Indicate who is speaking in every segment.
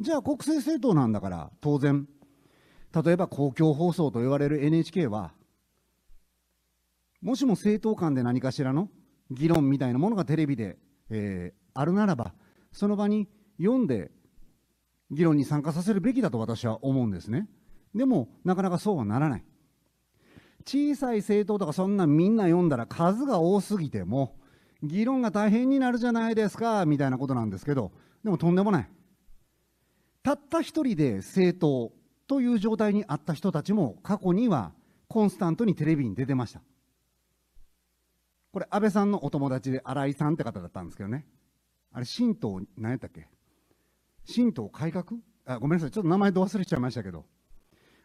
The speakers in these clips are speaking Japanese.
Speaker 1: じゃあ国政政党なんだから当然例えば公共放送と言われる NHK はもしも政党間で何かしらの議論みたいなものがテレビで、えー、あるならばその場に読んで議論に参加させるべきだと私は思うんですねでもなかなかそうはならない小さい政党とかそんなみんな読んだら数が多すぎても議論が大変になるじゃないですかみたいなことなんですけどでもとんでもないたった一人で政党という状態にあった人たちも過去にはコンスタントにテレビに出てました。これ安倍さんのお友達で新井さんって方だったんですけどね。あれ、新党何やったっけ新党改革あごめんなさい、ちょっと名前で忘れちゃいましたけど。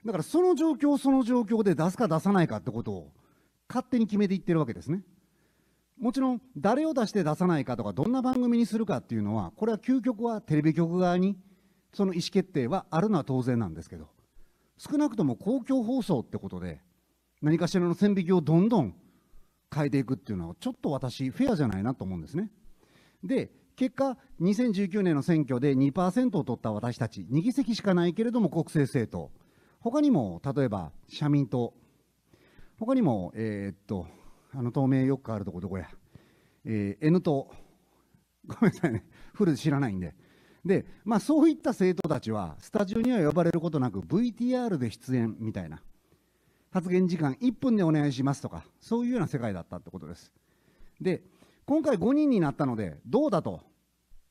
Speaker 1: だからその状況その状況で出すか出さないかってことを勝手に決めていってるわけですね。もちろん誰を出して出さないかとかどんな番組にするかっていうのはこれは究極はテレビ局側にその意思決定はあるのは当然なんですけど少なくとも公共放送ってことで何かしらの線引きをどんどん変えていくっていうのはちょっと私フェアじゃないなと思うんですね。で結果2019年の選挙で2%を取った私たち2議席しかないけれども国政政党他にも例えば社民党他にもえー、っとあの透明よくあるとこどこや、えー、N 党ごめんなさいねフル知らないんでで、まあ、そういった生徒たちは、スタジオには呼ばれることなく、VTR で出演みたいな、発言時間1分でお願いしますとか、そういうような世界だったってことです。で、今回5人になったので、どうだと、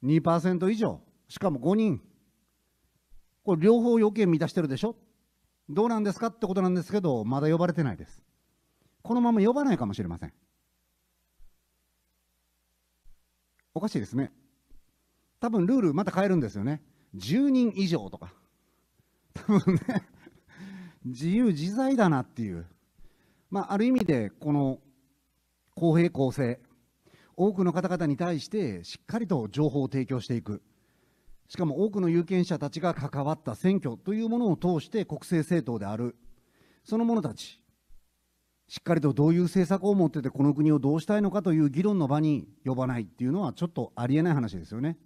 Speaker 1: 2%以上、しかも5人、これ、両方要件満たしてるでしょ、どうなんですかってことなんですけど、まだ呼ばれてないです。このまま呼ばないかもしれません。おかしいですね。多分ルールまた変えるんですよね10人以上とか多分ね自由自在だなっていうまあある意味でこの公平公正多くの方々に対してしっかりと情報を提供していくしかも多くの有権者たちが関わった選挙というものを通して国政政党であるその者たちしっかりとどういう政策を持っててこの国をどうしたいのかという議論の場に呼ばないっていうのはちょっとありえない話ですよね。